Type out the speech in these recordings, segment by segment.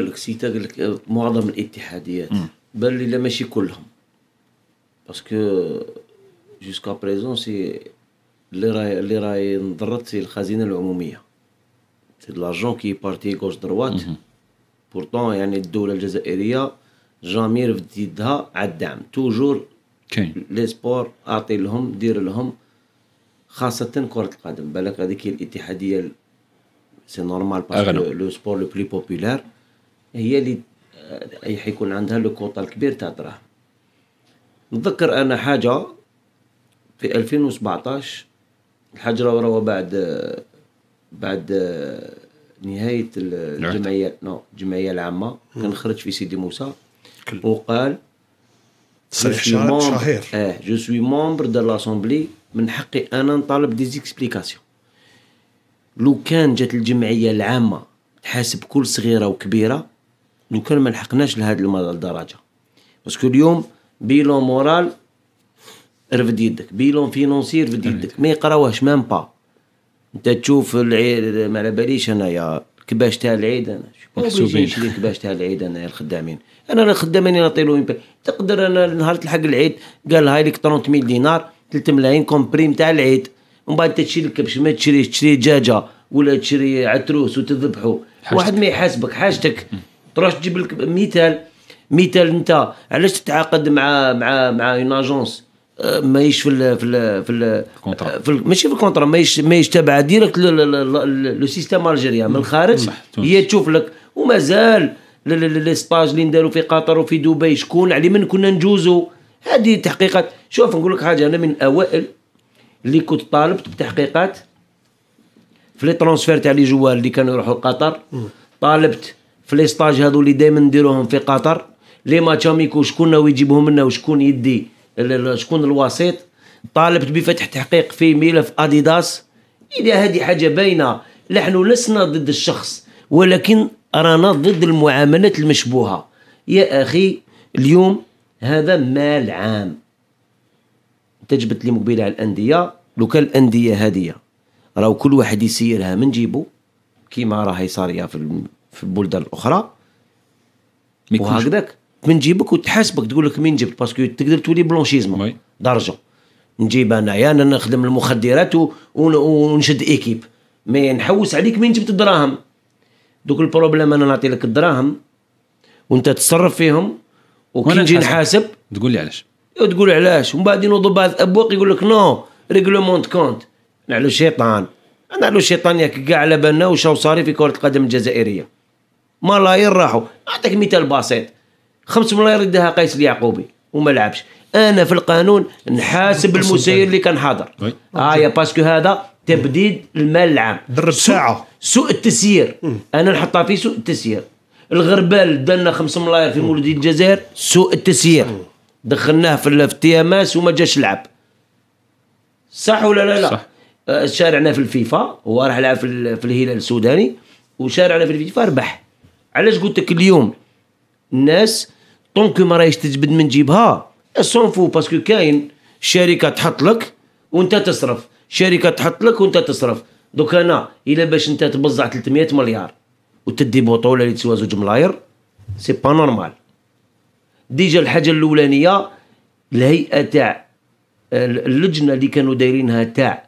الكسيتا قال لك آه، معظم الاتحاديات بل لا ماشي كلهم باسكو جوسكا بريزون سي اللي راهي اللي راهي نضرت سي الخزينه العموميه سي لارجون كي بارتي غوش دروات بورتون يعني الدوله الجزائريه جامي رفدت يدها على الدعم توجور كاين لي سبور اعطي لهم دير لهم خاصه كره القدم بالك هذيك الاتحاديه سي نورمال باسكو لو سبور لو بلي بوبولار هي اللي اي حيكون عندها لو كوطا الكبير تاع الدراهم نتذكر انا حاجه في 2017 الحجره راهو بعد بعد نهايه الجمعيه نو الجمعيه العامه كان خرج في سيدي موسى وقال تصريح شهير اه جو سوي مومبر دو لاسومبلي من حقي انا نطالب دي زيكسبليكاسيون لو كان جات الجمعيه العامه تحاسب كل صغيره وكبيره لو كان ما لحقناش لهذه الدرجه باسكو اليوم بيلون مورال رفد يدك بيلون فينونسي رفد يدك ما يقراوهش مام با انت تشوف العيد ما على باليش انايا كباش تاع العيد انا محسوبين كباش تاع العيد انا الخدامين انا راه خدامين نعطي لهم تقدر انا نهار تلحق العيد قال هاي لك ميل دينار 3 ملايين كومبريم تاع العيد ومن بعد تشري الكبش ما تشريش تشري دجاجه ولا تشري عتروس وتذبحه واحد ما يحاسبك حاجتك تروح تجيب لك مثال مثال انت علاش تتعاقد مع مع مع اون اجونس ماهيش في ال في ال في ال آه، في ماشي في الكونترا ماهيش ماهيش تابعه ديريكت لو سيستيم الجيريان من الخارج هي تشوف لك ومازال لي ستاج اللي نداروا في قطر وفي دبي شكون على من كنا نجوزوا هذه تحقيقات شوف نقول لك حاجه انا من الاوائل اللي كنت طالبت بتحقيقات في لي ترونسفير تاع لي جوال اللي كانوا يروحوا لقطر طالبت في لي ستاج هذو اللي دائما نديروهم في قطر لي ماتش اميكو شكون يجيبهم لنا وشكون يدي شكون الوسيط طالبت بفتح تحقيق في ملف اديداس اذا هذه حاجه باينه نحن لسنا ضد الشخص ولكن رانا ضد المعاملات المشبوهه يا اخي اليوم هذا مال عام تجبت لي مقبله على الانديه لو كان الانديه هاديه راهو كل واحد يسيرها من جيبو كيما راهي صاريه في في البلدان الاخرى وهكذاك من جيبك وتحاسبك تقول لك مين جبت باسكو تقدر تولي بلونشيزم درجه نجيب انايا انا نخدم المخدرات ونشد ايكيب مي نحوس عليك مين جبت الدراهم دوك البروبليم انا نعطي لك الدراهم وانت تتصرف فيهم وكي نجي نحاسب تقول لي علاش تقول علاش ومن بعد ينوضوا بعض الابواق يقول لك نو ريغلومونت كونت نعلو الشيطان نعلو الشيطان ياك كاع على بالنا وشاو صاري في كره القدم الجزائريه ملايين راحوا نعطيك مثال بسيط خمس ملايين يديها قيس اليعقوبي وما لعبش انا في القانون نحاسب المسير اللي كان حاضر هايا آه باسكو هذا تبديد المال العام درب ساعه سوء التسيير انا نحطها في سوء التسيير الغربال دلنا 5 ملاير في مولودي الجزائر سوء التسيير دخلناه في التي ام اس وما جاش لعب صح ولا لا لا صح. آه، شارعنا في الفيفا هو راح لعب في الهلال السوداني وشارعنا في الفيفا ربح علاش قلت لك اليوم الناس طونك ما راهيش تجبد من جيبها سون فو باسكو كاين شركه تحط لك وانت تصرف شركه تحط لك وانت تصرف دوك انا الا باش انت تبزع 300 مليار وتدي بطوله اللي تسوى زوج ملاير سي با نورمال ديجا الحاجه الاولانيه الهيئه تاع اللجنه اللي كانوا دايرينها تاع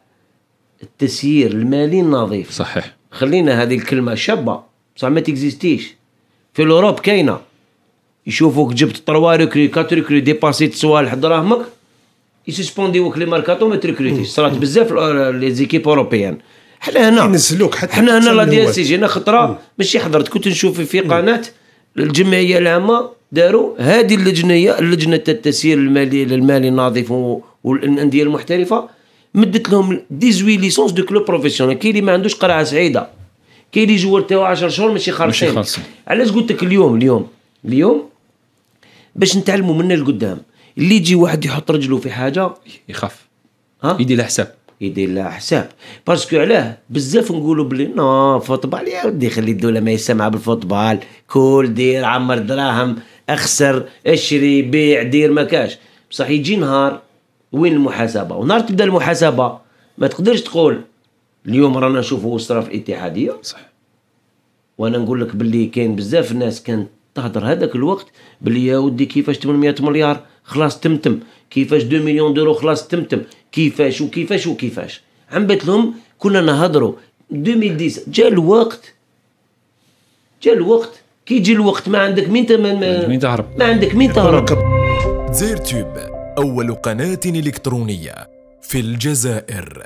التسيير المالي النظيف صحيح خلينا هذه الكلمه شابه بصح ما تيكزيستيش في لوروب كاينه يشوفوك جبت طروا ريكري كات ريكري ديباسيت صوالح دراهمك يسسبونديوك لي ماركاتو ما تريكريتيش صرات بزاف لي زيكيب اوروبيان حنا هنا حتى حنا هنا لا دي اس جينا خطره ماشي حضرت كنت نشوف في قناه الجمعيه العامه داروا هذه اللجنه اللجنه التسيير المالي للمالي النظيف والانديه المحترفه مدت لهم 18 ليسونس دو كلوب بروفيسيونيل كاين اللي ما عندوش قرعه سعيده كاين اللي جوار تاعو 10 شهور ماشي خالصين ماشي خالصين علاش قلت لك اليوم اليوم اليوم باش نتعلموا من القدام اللي يجي واحد يحط رجله في حاجه يخاف ها يدير لها حساب يدير لها حساب باسكو علاه بزاف نقولوا بلي نو فوتبال يا ودي خلي الدوله ما يسمع بالفوتبال كول دير عمر دراهم اخسر اشري بيع دير ما كاش بصح يجي نهار وين المحاسبه ونهار تبدا المحاسبه ما تقدرش تقول اليوم رانا نشوفوا وصرا في الاتحاديه صح وانا نقول لك باللي كاين بزاف الناس كانت تهضر هذاك الوقت باللي يا ودي كيفاش 800 مليار خلاص تمتم كيفاش 2 مليون دورو خلاص تمتم كيفاش وكيفاش وكيفاش بيت لهم كنا نهضروا 2010 جا الوقت جا الوقت كي يجي الوقت ما عندك مين ما, مين تهرب ما عندك مين تهرب زير تيوب اول قناه الكترونيه في الجزائر